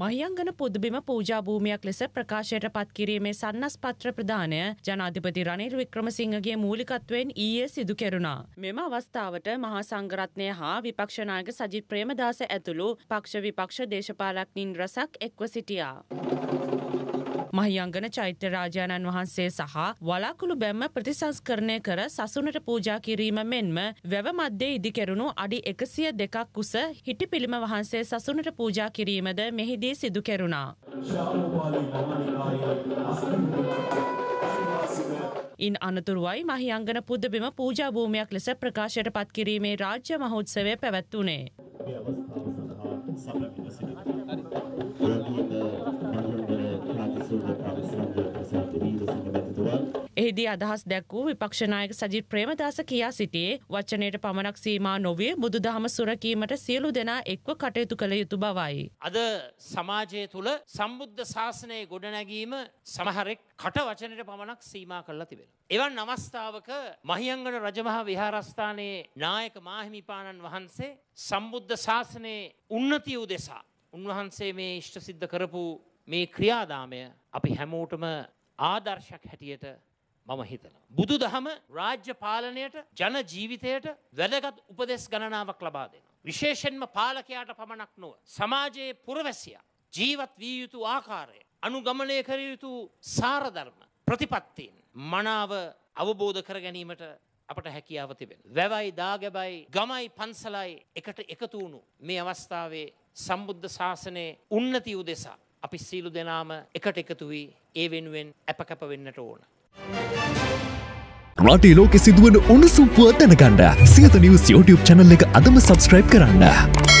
මහියංගන පුදබිම පූජා භූමියක් ලෙස ප්‍රකාශයට පත් කිරීමේ සන්නස්පත්‍ර ප්‍රදානය ජනාධිපති රනිල් වික්‍රමසිංහගේ මූලිකත්වයෙන් ඊයේ සිදු කෙරුණා. මෙම අවස්ථාවට මහා සංඝරත්නය හා විපක්ෂ නායක සජිත් ප්‍රේමදාස ඇතුළු පක්ෂ විපක්ෂ දේශපාලකයන් රැසක් එක්ව සිටියා. මහියංගන චෛත්‍ය රාජාණන් වහන්සේ සහ වලාකුළු බැම්ම ප්‍රතිසංස්කරණය කර සසුනට පූජා කිරීම මෙන්ම වැව මැද්දේ ඉදිකැරුණු අඩි 102ක් උස හිටි පිළිම වහන්සේ සසුනට පූජා කිරීමද මෙහිදී සිදු කෙරුණා. ඉන් අනතුරුවයි මහියංගන පුද්දබිම පූජා භූමියක් ලෙස ප්‍රකාශයට පත් කිරීමේ රාජ්‍ය මහෝත්සවය පැවැත්වුණේ. එහිදී අදහස් දැක් වූ විපක්ෂනායක සජිත් ප්‍රේමදාස කියා සිටියේ වචනයට පමණක් සීමා නොවේ බුදු දහම සුරකීමට සියලු දෙනා එක්ව කටයුතු කළ යුතු බවයි. අද සමාජය තුළ සම්බුද්ධ ශාසනයේ ගොඩනැගීම සමහරෙක් කට වචනයට පමණක් සීමා කරලා තිබෙන. එවන් අවස්ථාවක මහියංගන රජමහා විහාරස්ථානයේ නායක මාහිමිපාණන් වහන්සේ සම්බුද්ධ ශාසනයේ උන්නතිය උදෙසා උන්වහන්සේ මේ ඉෂ්ට සිද්ධ කරපු මේ ක්‍රියාදාමය අපි හැමෝටම ආදර්ශයක් හැටියට මම හිතන. බුදු දහම රාජ්‍ය පාලනයට ජන ජීවිතයට වැදගත් උපදෙස් ගණනාවක් ලබා දෙෙන. විශේෂෙන්ම පාලකයාට පමණක් නොව. සමාජයේ පුරවැසිය ජීවත් වී යුතු ආකාරය. අනුගමනය කර යුතු සාරධර්ම ප්‍රතිපත්තින් මනාව අවබෝධ කර ගැනීමට අපට හැකියාව තිබෙන. වැවයි දාගැබයි ගමයි පන්සලයි එකට එකතු වුණු මේ අවස්ථාවේ සම්බුද්ධ ශාසනයේ උන්නති උදෙසා අපි සීලු දෙනාම එකට එකතු වී ඒ වෙනුවෙන් ඇපකැප වෙන්නට ඕන. රටේ ලෝකෙ සිදුවන උණුසුම්පුව දැනගන්න සියත නිවස් YouTube channel එක අදම subscribe කරන්න.